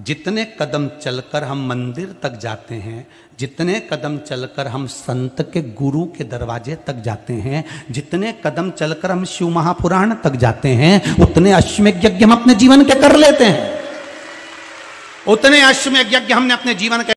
जितने कदम चलकर हम मंदिर तक जाते हैं जितने कदम चलकर हम संत के गुरु के दरवाजे तक जाते हैं जितने कदम चलकर हम शिव महापुराण तक जाते हैं उतने अश्वमेघ यज्ञ हम अपने जीवन के कर लेते हैं उतने अश्वमेघ यज्ञ हमने अपने जीवन के